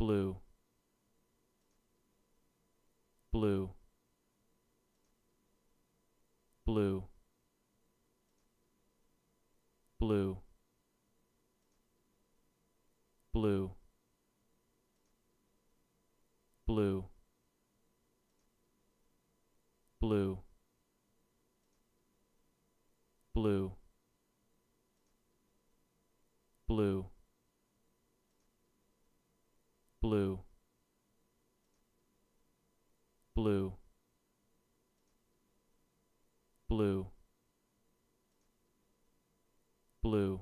blue, blue, blue, blue, blue, blue, blue, blue, blue blue, blue, blue, blue.